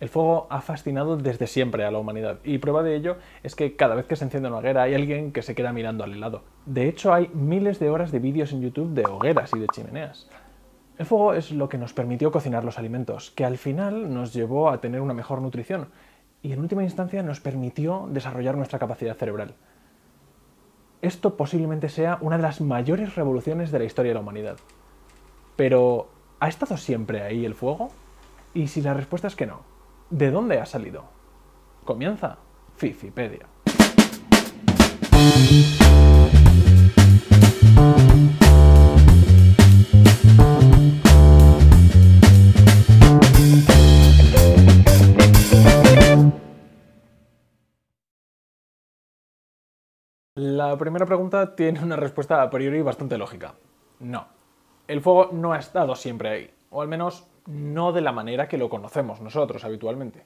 El fuego ha fascinado desde siempre a la humanidad y prueba de ello es que cada vez que se enciende una hoguera hay alguien que se queda mirando al helado. De hecho hay miles de horas de vídeos en YouTube de hogueras y de chimeneas. El fuego es lo que nos permitió cocinar los alimentos, que al final nos llevó a tener una mejor nutrición y en última instancia nos permitió desarrollar nuestra capacidad cerebral. Esto posiblemente sea una de las mayores revoluciones de la historia de la humanidad. Pero, ¿ha estado siempre ahí el fuego? Y si la respuesta es que no, ¿De dónde ha salido? Comienza Fifipedia. La primera pregunta tiene una respuesta a priori bastante lógica. No. El fuego no ha estado siempre ahí, o al menos no de la manera que lo conocemos nosotros habitualmente.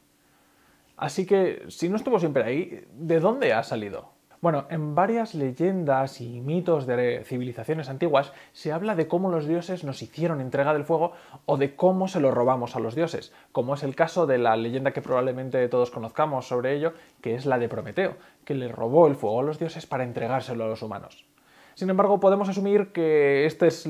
Así que, si no estuvo siempre ahí, ¿de dónde ha salido? Bueno, en varias leyendas y mitos de civilizaciones antiguas se habla de cómo los dioses nos hicieron entrega del fuego o de cómo se lo robamos a los dioses, como es el caso de la leyenda que probablemente todos conozcamos sobre ello, que es la de Prometeo, que le robó el fuego a los dioses para entregárselo a los humanos. Sin embargo, podemos asumir que estas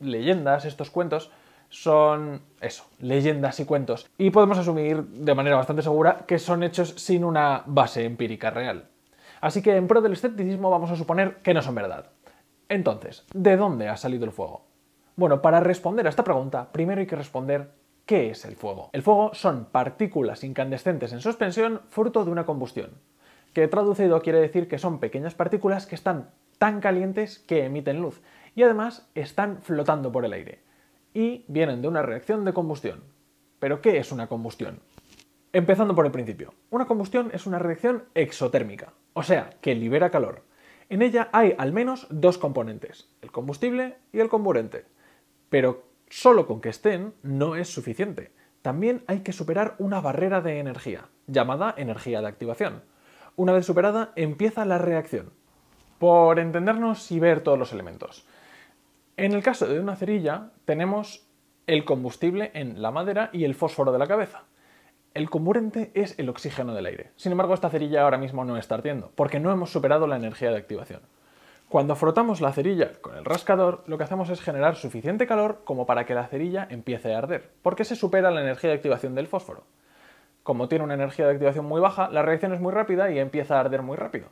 leyendas, estos cuentos, son eso, leyendas y cuentos. Y podemos asumir de manera bastante segura que son hechos sin una base empírica real. Así que en pro del escepticismo vamos a suponer que no son verdad. Entonces, ¿de dónde ha salido el fuego? Bueno, para responder a esta pregunta, primero hay que responder ¿qué es el fuego? El fuego son partículas incandescentes en suspensión fruto de una combustión, que traducido quiere decir que son pequeñas partículas que están tan calientes que emiten luz y además están flotando por el aire y vienen de una reacción de combustión. ¿Pero qué es una combustión? Empezando por el principio. Una combustión es una reacción exotérmica, o sea, que libera calor. En ella hay al menos dos componentes, el combustible y el comburente. Pero solo con que estén no es suficiente. También hay que superar una barrera de energía, llamada energía de activación. Una vez superada, empieza la reacción. Por entendernos y ver todos los elementos. En el caso de una cerilla tenemos el combustible en la madera y el fósforo de la cabeza. El comburente es el oxígeno del aire. Sin embargo, esta cerilla ahora mismo no está ardiendo, porque no hemos superado la energía de activación. Cuando frotamos la cerilla con el rascador, lo que hacemos es generar suficiente calor como para que la cerilla empiece a arder, porque se supera la energía de activación del fósforo. Como tiene una energía de activación muy baja, la reacción es muy rápida y empieza a arder muy rápido,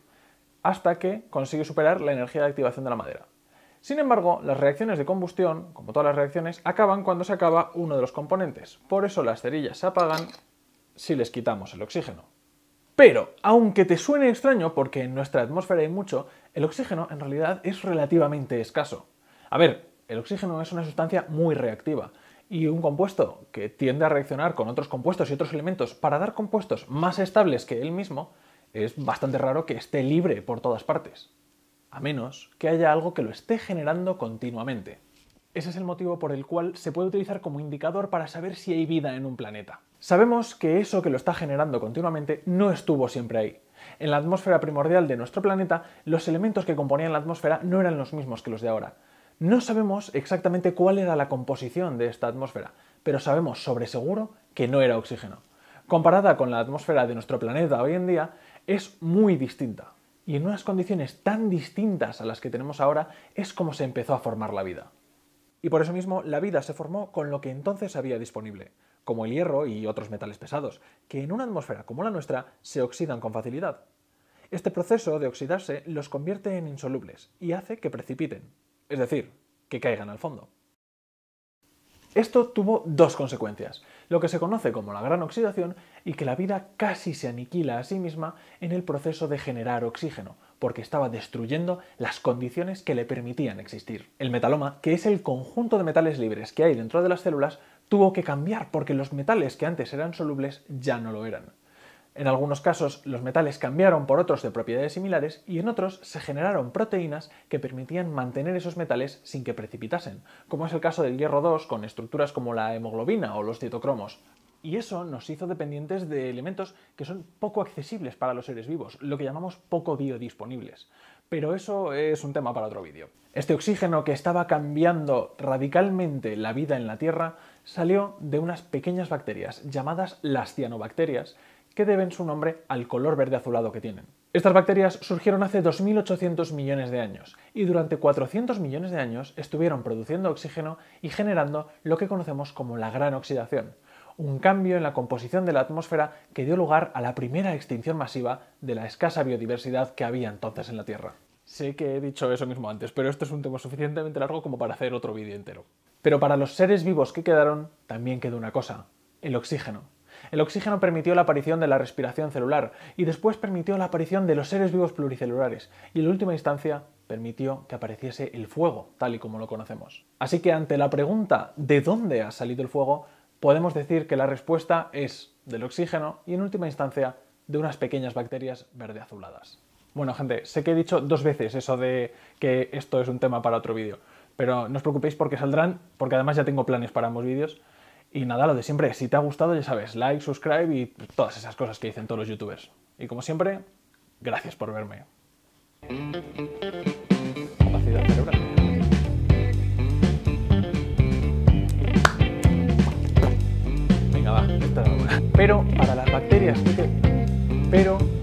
hasta que consigue superar la energía de activación de la madera. Sin embargo, las reacciones de combustión, como todas las reacciones, acaban cuando se acaba uno de los componentes. Por eso las cerillas se apagan si les quitamos el oxígeno. Pero, aunque te suene extraño porque en nuestra atmósfera hay mucho, el oxígeno en realidad es relativamente escaso. A ver, el oxígeno es una sustancia muy reactiva y un compuesto que tiende a reaccionar con otros compuestos y otros elementos para dar compuestos más estables que él mismo, es bastante raro que esté libre por todas partes a menos que haya algo que lo esté generando continuamente. Ese es el motivo por el cual se puede utilizar como indicador para saber si hay vida en un planeta. Sabemos que eso que lo está generando continuamente no estuvo siempre ahí. En la atmósfera primordial de nuestro planeta, los elementos que componían la atmósfera no eran los mismos que los de ahora. No sabemos exactamente cuál era la composición de esta atmósfera, pero sabemos sobre seguro que no era oxígeno. Comparada con la atmósfera de nuestro planeta hoy en día, es muy distinta y en unas condiciones tan distintas a las que tenemos ahora es como se empezó a formar la vida. Y por eso mismo la vida se formó con lo que entonces había disponible, como el hierro y otros metales pesados, que en una atmósfera como la nuestra se oxidan con facilidad. Este proceso de oxidarse los convierte en insolubles y hace que precipiten, es decir, que caigan al fondo. Esto tuvo dos consecuencias, lo que se conoce como la gran oxidación y que la vida casi se aniquila a sí misma en el proceso de generar oxígeno, porque estaba destruyendo las condiciones que le permitían existir. El metaloma, que es el conjunto de metales libres que hay dentro de las células, tuvo que cambiar porque los metales que antes eran solubles ya no lo eran. En algunos casos los metales cambiaron por otros de propiedades similares y en otros se generaron proteínas que permitían mantener esos metales sin que precipitasen, como es el caso del hierro 2 con estructuras como la hemoglobina o los citocromos. Y eso nos hizo dependientes de elementos que son poco accesibles para los seres vivos, lo que llamamos poco biodisponibles. Pero eso es un tema para otro vídeo. Este oxígeno que estaba cambiando radicalmente la vida en la Tierra salió de unas pequeñas bacterias llamadas las cianobacterias, que deben su nombre al color verde azulado que tienen. Estas bacterias surgieron hace 2.800 millones de años y durante 400 millones de años estuvieron produciendo oxígeno y generando lo que conocemos como la gran oxidación, un cambio en la composición de la atmósfera que dio lugar a la primera extinción masiva de la escasa biodiversidad que había entonces en la Tierra. Sé que he dicho eso mismo antes, pero esto es un tema suficientemente largo como para hacer otro vídeo entero. Pero para los seres vivos que quedaron, también quedó una cosa, el oxígeno. El oxígeno permitió la aparición de la respiración celular y después permitió la aparición de los seres vivos pluricelulares y en última instancia permitió que apareciese el fuego, tal y como lo conocemos. Así que ante la pregunta ¿de dónde ha salido el fuego? podemos decir que la respuesta es del oxígeno y en última instancia de unas pequeñas bacterias verde azuladas. Bueno gente, sé que he dicho dos veces eso de que esto es un tema para otro vídeo, pero no os preocupéis porque saldrán, porque además ya tengo planes para ambos vídeos. Y nada, lo de siempre, si te ha gustado, ya sabes, like, subscribe y todas esas cosas que dicen todos los youtubers. Y como siempre, gracias por verme. Venga, va, esta es Pero para las bacterias, pero